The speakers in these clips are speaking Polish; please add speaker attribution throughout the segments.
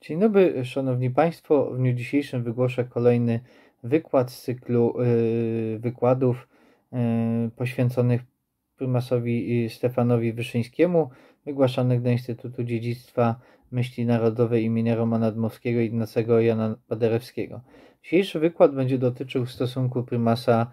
Speaker 1: Dzień dobry, Szanowni Państwo. W dniu dzisiejszym wygłoszę kolejny wykład z cyklu yy, wykładów yy, poświęconych prymasowi yy, Stefanowi Wyszyńskiemu, wygłaszanych do Instytutu Dziedzictwa Myśli Narodowej imienia Romana Dmowskiego i Ignacego Jana Paderewskiego. Dzisiejszy wykład będzie dotyczył stosunku prymasa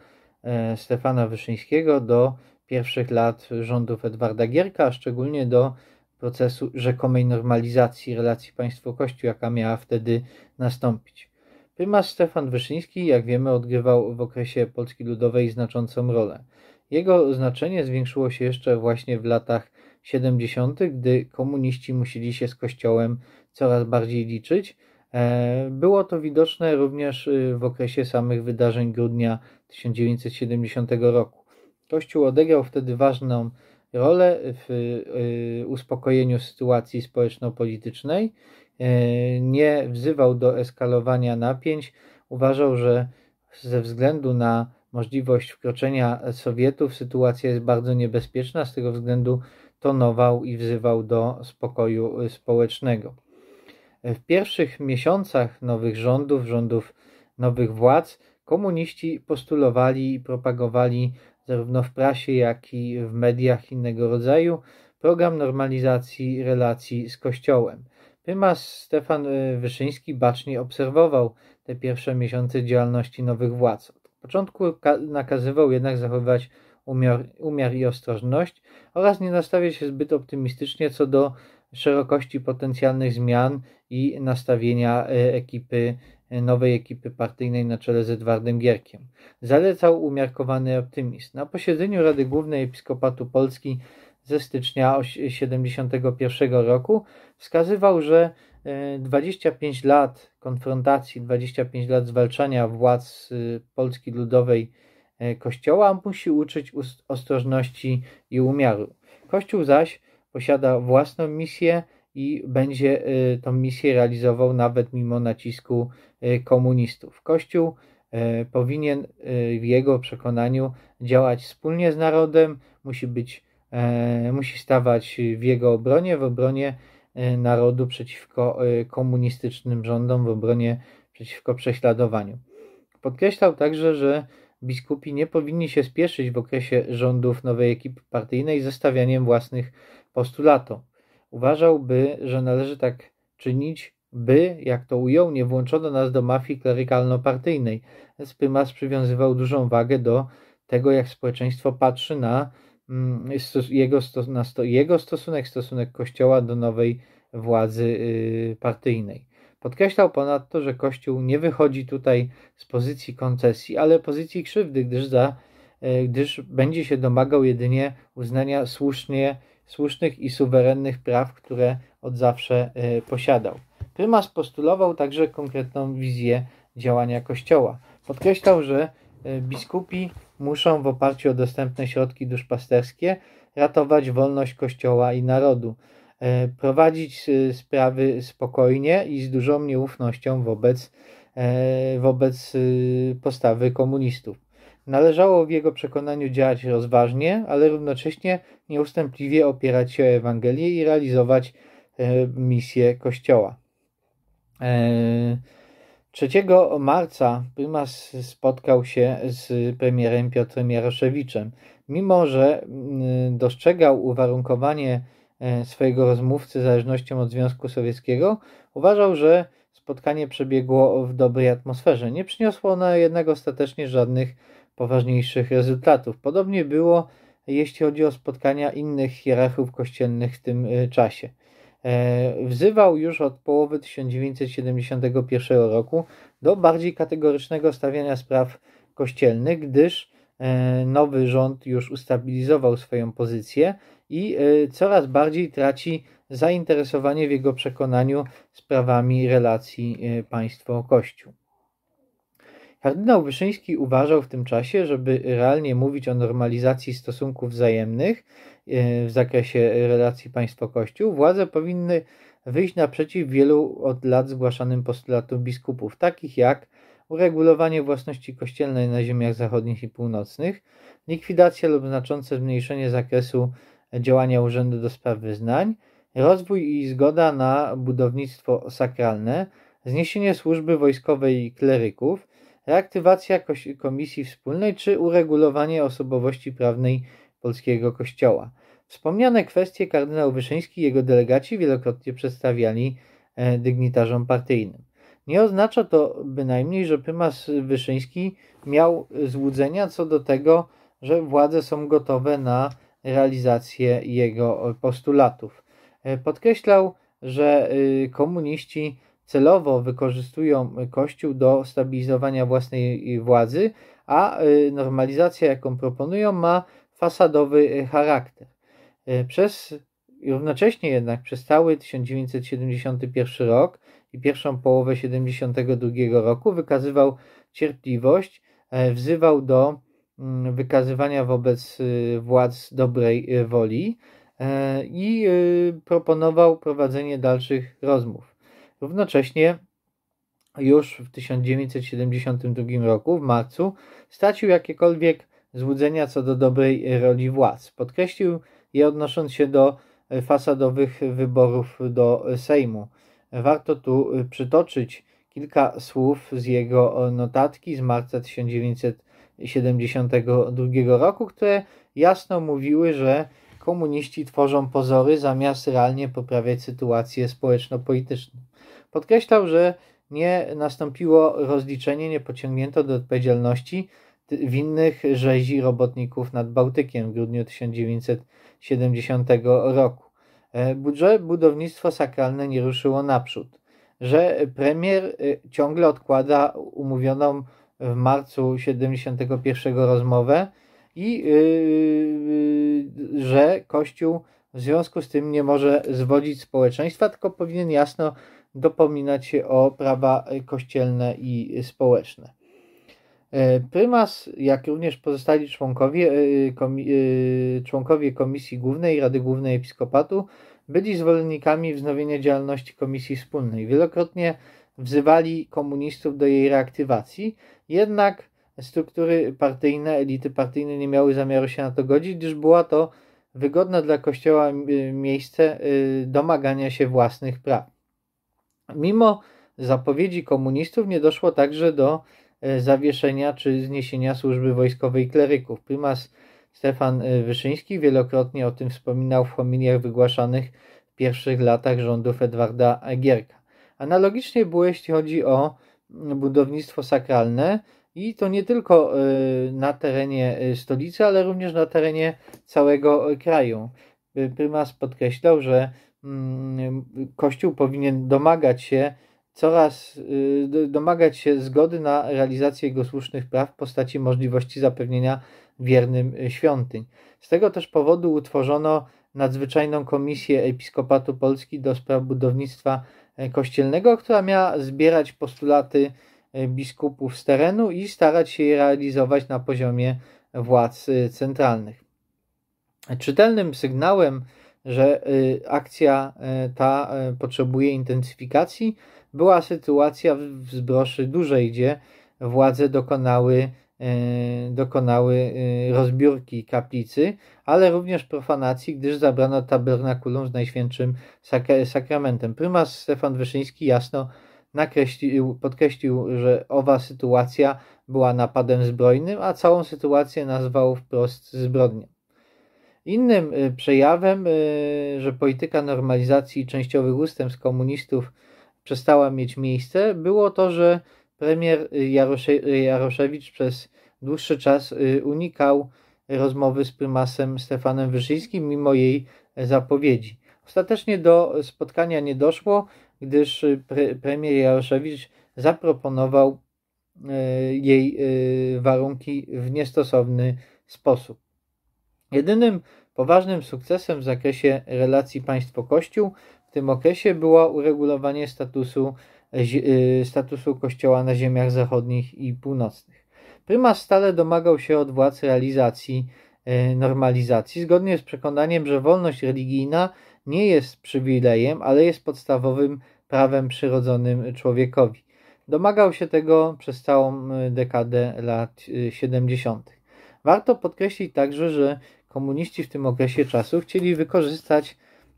Speaker 1: Stefana Wyszyńskiego do pierwszych lat rządów Edwarda Gierka, a szczególnie do procesu rzekomej normalizacji relacji państwo-kościół, jaka miała wtedy nastąpić. Prymas Stefan Wyszyński, jak wiemy, odgrywał w okresie Polski Ludowej znaczącą rolę. Jego znaczenie zwiększyło się jeszcze właśnie w latach 70., gdy komuniści musieli się z Kościołem coraz bardziej liczyć. E, było to widoczne również y, w okresie samych wydarzeń grudnia 1970 roku. Kościół odegrał wtedy ważną rolę w y, y, uspokojeniu sytuacji społeczno-politycznej, y, nie wzywał do eskalowania napięć. Uważał, że ze względu na możliwość wkroczenia Sowietów sytuacja jest bardzo niebezpieczna, z tego względu tonował i wzywał do spokoju społecznego. W pierwszych miesiącach nowych rządów, rządów nowych władz, komuniści postulowali i propagowali zarówno w prasie, jak i w mediach innego rodzaju, program normalizacji relacji z Kościołem. Prymas Stefan y, Wyszyński bacznie obserwował te pierwsze miesiące działalności nowych władz. Od początku nakazywał jednak zachowywać umiar, umiar i ostrożność oraz nie nastawiać się zbyt optymistycznie co do szerokości potencjalnych zmian i nastawienia y, ekipy nowej ekipy partyjnej na czele z Edwardem Gierkiem. Zalecał umiarkowany optymizm. Na posiedzeniu Rady Głównej Episkopatu Polski ze stycznia 1971 roku wskazywał, że 25 e, lat konfrontacji, 25 lat zwalczania władz y, Polski Ludowej e, Kościoła musi uczyć ostrożności i umiaru. Kościół zaś posiada własną misję, i będzie y, tą misję realizował nawet mimo nacisku y, komunistów. Kościół y, powinien w jego przekonaniu działać wspólnie z narodem, musi być e, musi stawać w jego obronie, w obronie narodu przeciwko komunistycznym rządom, w obronie przeciwko prześladowaniu. Podkreślał także, że biskupi nie powinni się spieszyć w okresie rządów nowej ekipy partyjnej ze stawianiem własnych postulatów. Uważałby, że należy tak czynić, by, jak to ujął, nie włączono nas do mafii klerykalno-partyjnej. Spymas przywiązywał dużą wagę do tego, jak społeczeństwo patrzy na mm, jego, na sto, jego stosunek, stosunek Kościoła do nowej władzy y, partyjnej. Podkreślał ponadto, że Kościół nie wychodzi tutaj z pozycji koncesji, ale pozycji krzywdy, gdyż, za, y, gdyż będzie się domagał jedynie uznania słusznie słusznych i suwerennych praw, które od zawsze e, posiadał. Prymas postulował także konkretną wizję działania Kościoła. Podkreślał, że e, biskupi muszą w oparciu o dostępne środki duszpasterskie ratować wolność Kościoła i narodu, e, prowadzić sprawy spokojnie i z dużą nieufnością wobec, wobec postawy komunistów. Należało w jego przekonaniu działać rozważnie, ale równocześnie nieustępliwie opierać się o Ewangelię i realizować e, misję Kościoła. 3 e, marca prymas spotkał się z premierem Piotrem Jaroszewiczem. Mimo, że dostrzegał uwarunkowanie e, swojego rozmówcy zależnością od Związku Sowieckiego, uważał, że spotkanie przebiegło w dobrej atmosferze. Nie przyniosło ono jednak ostatecznie żadnych poważniejszych rezultatów. Podobnie było, jeśli chodzi o spotkania innych hierarchów kościelnych w tym e, czasie. E, wzywał już od połowy 1971 roku do bardziej kategorycznego stawiania spraw kościelnych, gdyż e, nowy rząd już ustabilizował swoją pozycję i coraz bardziej traci zainteresowanie w jego przekonaniu sprawami relacji państwo-kościół. Kardynał Wyszyński uważał w tym czasie, żeby realnie mówić o normalizacji stosunków wzajemnych e, w zakresie relacji państwo-kościół, władze powinny wyjść naprzeciw wielu od lat zgłaszanym postulatom biskupów, takich jak uregulowanie własności kościelnej na ziemiach zachodnich i północnych, likwidacja lub znaczące zmniejszenie zakresu działania Urzędu do Spraw Wyznań, rozwój i zgoda na budownictwo sakralne, zniesienie służby wojskowej i kleryków, reaktywacja Komisji Wspólnej czy uregulowanie osobowości prawnej polskiego Kościoła. Wspomniane kwestie kardynał Wyszyński i jego delegaci wielokrotnie przedstawiali e, dygnitarzom partyjnym. Nie oznacza to bynajmniej, że prymas Wyszyński miał złudzenia co do tego, że władze są gotowe na realizację jego postulatów. E, podkreślał, że y, komuniści celowo wykorzystują e, Kościół do stabilizowania własnej e, władzy, a e, normalizacja, jaką proponują, ma fasadowy charakter. Przez równocześnie jednak przez cały 1971 rok i pierwszą połowę 1972 roku wykazywał cierpliwość, wzywał do mm, wykazywania wobec władz dobrej woli i proponował prowadzenie dalszych rozmów. Równocześnie już w 1972 roku, w marcu, stracił jakiekolwiek złudzenia co do dobrej roli władz. Podkreślił je odnosząc się do fasadowych wyborów do Sejmu. Warto tu przytoczyć kilka słów z jego notatki z marca 1972 roku, które jasno mówiły, że komuniści tworzą pozory zamiast realnie poprawiać sytuację społeczno-polityczną. Podkreślał, że nie nastąpiło rozliczenie, nie pociągnięto do odpowiedzialności winnych rzezi robotników nad Bałtykiem w grudniu 1970 roku. E, Budżet budownictwo sakralne nie ruszyło naprzód, że premier e, ciągle odkłada umówioną w marcu 71 rozmowę i yy, że Kościół w związku z tym nie może zwodzić społeczeństwa, tylko powinien jasno dopominać się o prawa kościelne i społeczne. E, Prymas, jak również pozostali członkowie, e, e, członkowie Komisji Głównej i Rady Głównej Episkopatu byli zwolennikami wznowienia działalności Komisji Wspólnej. Wielokrotnie wzywali komunistów do jej reaktywacji, jednak struktury partyjne, elity partyjne nie miały zamiaru się na to godzić, gdyż była to wygodne dla Kościoła miejsce domagania się własnych praw. Mimo zapowiedzi komunistów nie doszło także do e, zawieszenia czy zniesienia służby wojskowej kleryków. Prymas Stefan e, Wyszyński wielokrotnie o tym wspominał w homiliach wygłaszanych w pierwszych latach rządów Edwarda Gierka. Analogicznie było, jeśli chodzi o budownictwo sakralne i to nie tylko e, na terenie stolicy, ale również na terenie całego kraju. Prymas podkreślał, że Mm, Kościół powinien domagać się coraz y, domagać się zgody na realizację jego słusznych praw w postaci możliwości zapewnienia wiernym y, świątyń. Z tego też powodu utworzono nadzwyczajną komisję Episkopatu Polski do spraw budownictwa y, kościelnego, która miała zbierać postulaty biskupów z terenu i starać się je realizować na poziomie władz centralnych. Czytelnym sygnałem że y, akcja y, ta y, potrzebuje intensyfikacji. Była sytuacja w Zbroszy dużej, gdzie władze dokonały, dokonały rozbiórki kaplicy, ale również profanacji, gdyż zabrano tabernakulum z Najświętszym Sakramentem. Prymas Stefan Wyszyński jasno nakreślił, podkreślił, że owa sytuacja była napadem zbrojnym, a całą sytuację nazwał wprost zbrodnią. Innym y, przejawem, y, że polityka normalizacji i częściowych ustępstw komunistów przestała mieć miejsce, było to, że premier Jarosze Jaroszewicz przez dłuższy czas y, unikał rozmowy z prymasem Stefanem Wyszyńskim, mimo jej zapowiedzi. Ostatecznie do spotkania nie doszło, gdyż pre premier Jaroszewicz zaproponował jej warunki w niestosowny sposób. Jedynym poważnym sukcesem w zakresie relacji państwo-kościół w tym okresie było uregulowanie statusu, e, e, statusu kościoła na ziemiach zachodnich i północnych. Prymas stale domagał się od władz realizacji e, normalizacji, zgodnie z przekonaniem, że wolność religijna nie jest przywilejem, ale jest podstawowym prawem przyrodzonym człowiekowi. Domagał się tego przez całą dekadę lat 70. Warto podkreślić także, że komuniści w tym okresie czasu chcieli wykorzystać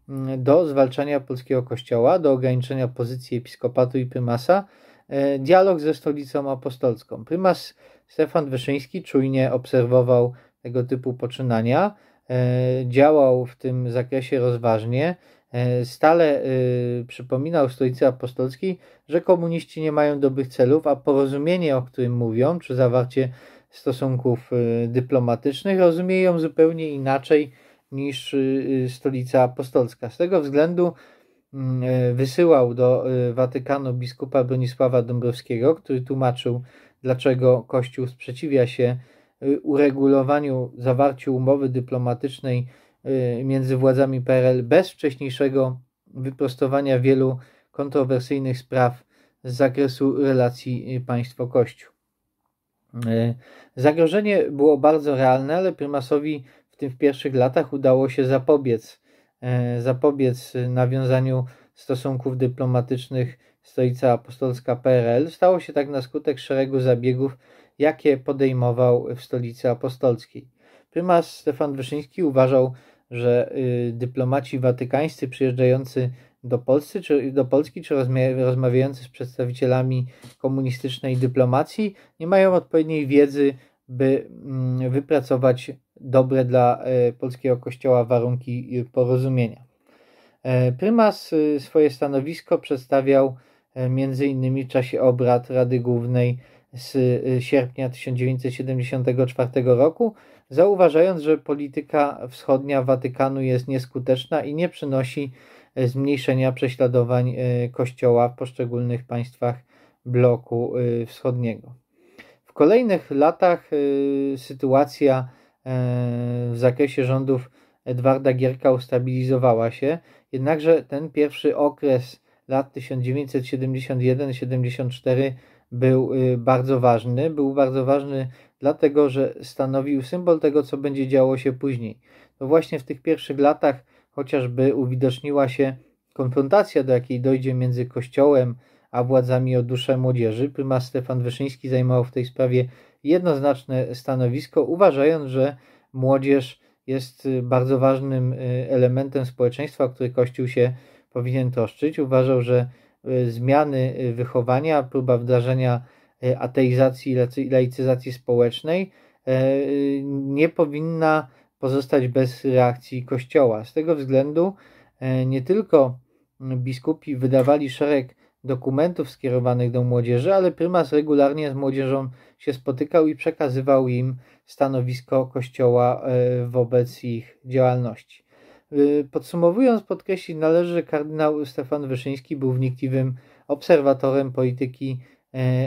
Speaker 1: mm, do zwalczania polskiego kościoła, do ograniczenia pozycji episkopatu i prymasa, e, dialog ze stolicą apostolską. Prymas Stefan Wyszyński czujnie obserwował tego typu poczynania, e, działał w tym zakresie rozważnie, e, stale przypominał stolicy apostolskiej, że komuniści nie mają dobrych celów, a porozumienie, o którym mówią, czy zawarcie stosunków y, dyplomatycznych, rozumie ją zupełnie inaczej niż y, y, stolica apostolska. Z tego względu mm, wysyłał do Watykanu biskupa Bronisława Dąbrowskiego, który tłumaczył, dlaczego Kościół sprzeciwia się uregulowaniu, zawarciu umowy dyplomatycznej między władzami PRL bez wcześniejszego wyprostowania wielu kontrowersyjnych spraw z zakresu relacji państwo-kościół. E, zagrożenie było bardzo realne, ale prymasowi w tym w pierwszych latach udało się zapobiec, e, zapobiec nawiązaniu stosunków dyplomatycznych Stolica Apostolska PRL. Stało się tak na skutek szeregu zabiegów, jakie podejmował w Stolicy Apostolskiej. Prymas Stefan Wyszyński uważał, że y, dyplomaci watykańscy przyjeżdżający do, Polscy, czy, do Polski, czy rozmawiający z przedstawicielami komunistycznej dyplomacji nie mają odpowiedniej wiedzy, by mm, wypracować dobre dla e, polskiego kościoła warunki porozumienia. E, prymas e, swoje stanowisko przedstawiał e, między innymi w czasie obrad Rady Głównej z e, sierpnia 1974 roku, zauważając, że polityka wschodnia Watykanu jest nieskuteczna i nie przynosi zmniejszenia prześladowań e, Kościoła w poszczególnych państwach bloku e, wschodniego. W kolejnych latach e, sytuacja w zakresie rządów Edwarda Gierka ustabilizowała się, jednakże ten pierwszy okres lat 1971-74 był bardzo ważny. Był bardzo ważny dlatego, że stanowił symbol tego, co będzie działo się później. No właśnie w tych pierwszych latach chociażby uwidoczniła się konfrontacja, do jakiej dojdzie między Kościołem a władzami o duszę młodzieży. Prymas Stefan Wyszyński zajmował w tej sprawie jednoznaczne stanowisko, uważając, że młodzież jest y, bardzo ważnym y, elementem społeczeństwa, o który Kościół się powinien troszczyć. Uważał, że y, zmiany wychowania, próba wdrażania ateizacji i laicyzacji społecznej e, nie powinna pozostać bez reakcji Kościoła. Z tego względu e, nie tylko biskupi wydawali szereg dokumentów skierowanych do młodzieży, ale prymas regularnie z młodzieżą się spotykał i przekazywał im stanowisko Kościoła e, wobec ich działalności. E, podsumowując, podkreślić należy, że kardynał Stefan Wyszyński był wnikliwym obserwatorem polityki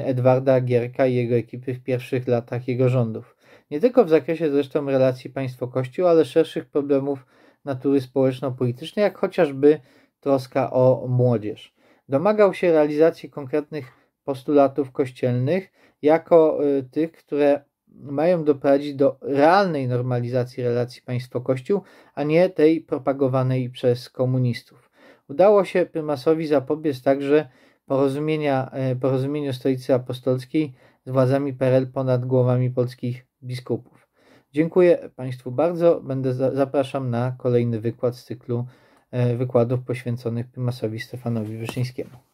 Speaker 1: Edwarda Gierka i jego ekipy w pierwszych latach jego rządów nie tylko w zakresie zresztą relacji państwo-kościół, ale szerszych problemów natury społeczno-politycznej, jak chociażby troska o młodzież. Domagał się realizacji konkretnych postulatów kościelnych, jako y, tych, które mają doprowadzić do realnej normalizacji relacji państwo-kościół, a nie tej propagowanej przez komunistów. Udało się prymasowi zapobiec także porozumienia, y, porozumieniu Stolicy Apostolskiej z władzami PRL ponad głowami polskich biskupów. Dziękuję Państwu bardzo. Będę za, zapraszam na kolejny wykład z cyklu e, wykładów poświęconych Pymasowi Stefanowi Wyszyńskiemu.